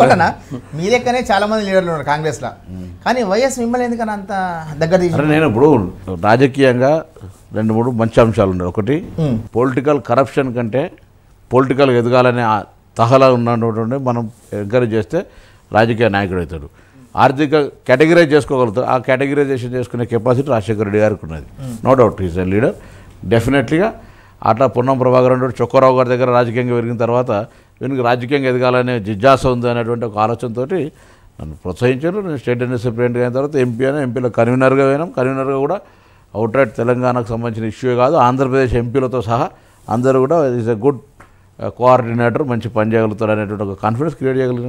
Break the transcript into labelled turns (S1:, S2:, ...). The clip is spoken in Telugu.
S1: పక్కన
S2: మీ చాలా మంది లీడర్లు ఉన్నారు కాంగ్రెస్ లో కానీ వైఎస్ మిమ్మల్ని ఎందుకని అంత
S1: దగ్గర నేను ఇప్పుడు రాజకీయంగా రెండు మూడు మంచి అంశాలు ఉన్నాయి ఒకటి పొలిటికల్ కరప్షన్ కంటే పొలిటికల్ ఎదగాలనే తహలా ఉన్నటువంటి మనం ఎంకరేజ్ చేస్తే రాజకీయ నాయకుడు అవుతాడు ఆర్థిక కేటగిరైజ్ చేసుకోగలుగుతారు ఆ కేటగిరైజేషన్ చేసుకునే కెపాసిటీ రాజశేఖర రెడ్డి గారికి ఉన్నది no doubt is an leader డెఫినెట్లీగా అట్లా పొన్నం ప్రభాకర్ రెడ్డి చొక్కరావు గారి దగ్గర రాజకీయంగా పెరిగిన తర్వాత వీనికి రాజకీయంగా ఎదగాలనే జిజ్ఞాస ఉంది అనేటువంటి ఒక ఆలోచనతో నన్ను ప్రోత్సహించారు నేను స్టేట్ ఎన్ఎస్సీ ప్రెసిడెంట్గా అయిన తర్వాత ఎంపీ అయినా ఎంపీలో కన్వీనర్గా పోయినాం కన్వీనర్గా కూడా అవుట్ రైట్ తెలంగాణకు సంబంధించిన ఇష్యూ కాదు ఆంధ్రప్రదేశ్ ఎంపీలతో సహా అందరూ కూడా ఈజ్ ఎ గుడ్ కోఆర్డినేటర్ మంచి పని చేయగలుగుతారు అనేటువంటి ఒక కాన్ఫిడెన్స్ క్రియేట్ చేయగలిగిన